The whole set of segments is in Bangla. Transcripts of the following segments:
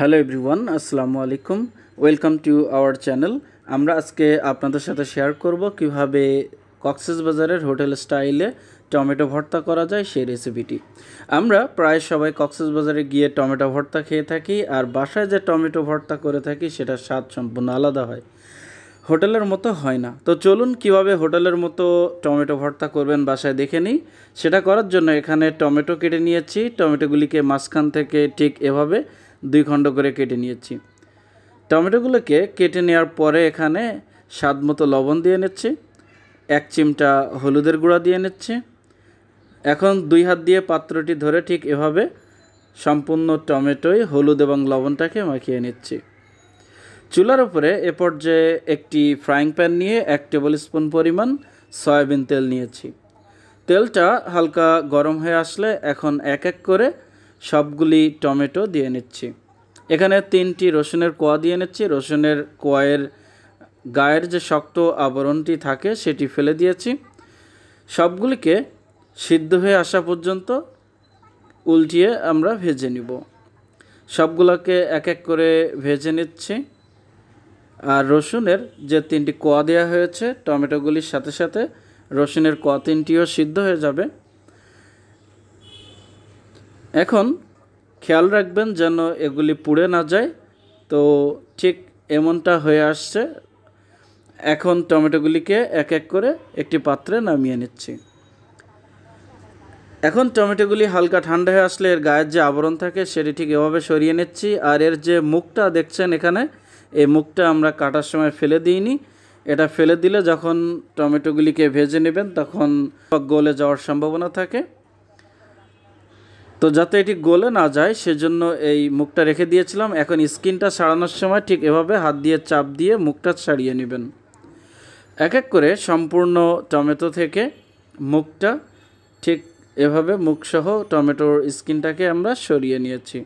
হ্যালো এভরিওয়ান আসসালামু আলাইকুম ওয়েলকাম টু আওয়ার চ্যানেল আমরা আজকে আপনাদের সাথে শেয়ার করব কিভাবে কক্সেস বাজারের হোটেল স্টাইলে টমেটো ভর্তা করা যায় সেই রেসিপিটি আমরা প্রায় সবাই কক্সেস বাজারে গিয়ে টমেটো ভর্তা খেয়ে থাকি আর বাসায় যে টমেটো ভর্তা করে থাকি সেটার স্বাদ সম্পূর্ণ আলাদা হয় হোটেলের মতো হয় না তো চলুন কিভাবে হোটেলের মতো টমেটো ভর্তা করবেন বাসায় দেখে নিই সেটা করার জন্য এখানে টমেটো কেটে নিয়েছি টমেটোগুলিকে মাঝখান থেকে ঠিক এভাবে দুই খণ্ড করে কেটে নিয়েছি টমেটোগুলোকে কেটে নেওয়ার পরে এখানে স্বাদ মতো লবণ দিয়ে নিচ্ছি এক চিমটা হলুদের গুঁড়া দিয়ে নিচ্ছি এখন দুই হাত দিয়ে পাত্রটি ধরে ঠিক এভাবে সম্পূর্ণ টমেটোই হলুদ এবং লবণটাকে মাখিয়ে নিচ্ছি চুলার উপরে এ পর্যায়ে একটি ফ্রাইং প্যান নিয়ে এক টেবিল স্পুন পরিমাণ সয়াবিন তেল নিয়েছি তেলটা হালকা গরম হয়ে আসলে এখন এক এক করে সবগুলি টমেটো দিয়ে নিচ্ছি এখানে তিনটি রসুনের কোয়া দিয়ে নিচ্ছি রসুনের কোয়ের গায়ের যে শক্ত আবরণটি থাকে সেটি ফেলে দিয়েছি সবগুলিকে সিদ্ধ হয়ে আসা পর্যন্ত উল্টিয়ে আমরা ভেজে নিব সবগুলোকে এক এক করে ভেজে নিচ্ছি আর রসুনের যে তিনটি কোয়া দেওয়া হয়েছে টমেটোগুলির সাথে সাথে রসুনের কোয়া তিনটিও সিদ্ধ হয়ে যাবে এখন খেয়াল রাখবেন যেন এগুলি পুড়ে না যায় তো ঠিক এমনটা হয়ে আসছে এখন টমেটোগুলিকে এক এক করে একটি পাত্রে নামিয়ে নিচ্ছি এখন টমেটোগুলি হালকা ঠান্ডা হয়ে আসলে এর গায়ের যে আবরণ থাকে সেটি ঠিক এভাবে সরিয়ে নিচ্ছি আর এর যে মুখটা দেখছেন এখানে এই মুখটা আমরা কাটার সময় ফেলে দিইনি এটা ফেলে দিলে যখন টমেটোগুলিকে ভেজে নেবেন তখন গলে যাওয়ার সম্ভাবনা থাকে তো যাতে এটি গলে না যায় সেজন্য এই মুখটা রেখে দিয়েছিলাম এখন স্কিনটা সারানোর সময় ঠিক এভাবে হাত দিয়ে চাপ দিয়ে মুখটা সারিয়ে নেবেন এক এক করে সম্পূর্ণ টমেটো থেকে মুখটা ঠিক এভাবে মুখসহ টমেটোর স্কিনটাকে আমরা সরিয়ে নিয়েছি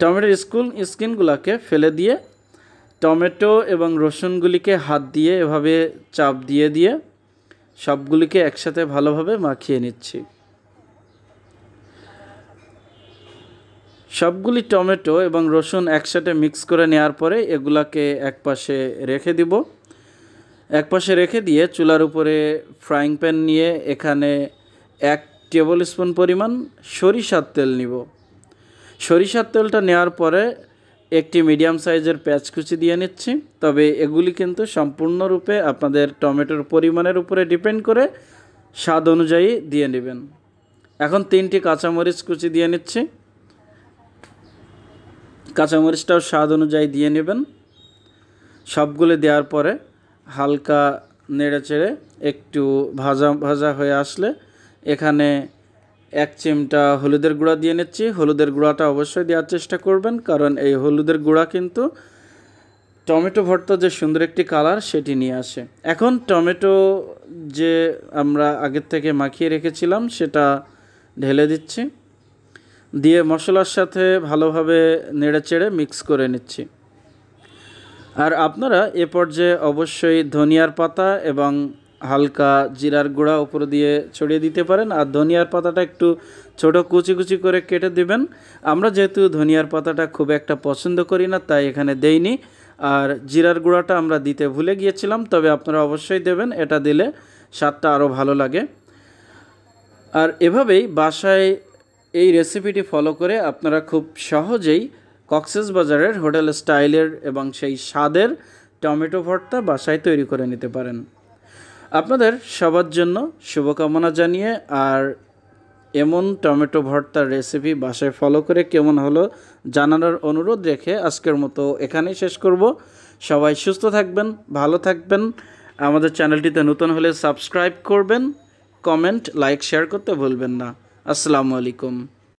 টমেটোর স্কুল স্কিনগুলোকে ফেলে দিয়ে টমেটো এবং রসুনগুলিকে হাত দিয়ে এভাবে চাপ দিয়ে দিয়ে সবগুলিকে একসাথে ভালোভাবে মাখিয়ে নিচ্ছি সবগুলি টমেটো এবং রসুন একসাথে মিক্স করে নেওয়ার পরে এগুলাকে একপাশে রেখে দিব একপাশে রেখে দিয়ে চুলার উপরে ফ্রাইং প্যান নিয়ে এখানে এক টেবিল স্পুন পরিমাণ সরিষার তেল নিব সরিষার তেলটা নেওয়ার পরে একটি মিডিয়াম সাইজের পেঁয়াজ কুচি দিয়ে নিচ্ছি তবে এগুলি কিন্তু সম্পূর্ণরূপে আপনাদের টমেটোর পরিমাণের উপরে ডিপেন্ড করে স্বাদ অনুযায়ী দিয়ে নেবেন এখন তিনটি কাঁচামরিচ কুচি দিয়ে নিচ্ছি কাঁচামরিচটাও স্বাদ অনুযায়ী দিয়ে নেবেন সবগুলো দেওয়ার পরে হালকা নেড়ে চেড়ে একটু ভাজা ভাজা হয়ে আসলে এখানে এক চিমটা হলুদের গুঁড়া দিয়ে নিচ্ছি হলুদের গুঁড়াটা অবশ্যই দেওয়ার চেষ্টা করবেন কারণ এই হলুদের গুঁড়া কিন্তু টমেটো ভর্তা যে সুন্দর একটি কালার সেটি নিয়ে আসে এখন টমেটো যে আমরা আগের থেকে মাখিয়ে রেখেছিলাম সেটা ঢেলে দিচ্ছি দিয়ে মশলার সাথে ভালোভাবে নেড়েচেড়ে মিক্স করে নিচ্ছি আর আপনারা এ পর্যায়ে অবশ্যই ধনিয়ার পাতা এবং হালকা জিরার গুঁড়া উপর দিয়ে ছড়িয়ে দিতে পারেন আর ধনিয়ার পাতাটা একটু ছোট কুচি কুচি করে কেটে দিবেন আমরা যেহেতু ধনিয়ার পাতাটা খুব একটা পছন্দ করি না তাই এখানে দেইনি আর জিরার গুঁড়াটা আমরা দিতে ভুলে গিয়েছিলাম তবে আপনারা অবশ্যই দেবেন এটা দিলে স্বাদটা আরও ভালো লাগে আর এভাবেই বাসায় এই রেসিপিটি ফলো করে আপনারা খুব সহজেই কক্সেস বাজারের হোটেল স্টাইলের এবং সেই স্বাদের টমেটো ভর্তা বাসায় তৈরি করে নিতে পারেন আপনাদের সবার জন্য শুভকামনা জানিয়ে আর এমন টমেটো ভর্তার রেসিপি বাসায় ফলো করে কেমন হলো জানানোর অনুরোধ রেখে আজকের মতো এখানেই শেষ করব সবাই সুস্থ থাকবেন ভালো থাকবেন আমাদের চ্যানেলটিতে নতুন হলে সাবস্ক্রাইব করবেন কমেন্ট লাইক শেয়ার করতে ভুলবেন না असलकुम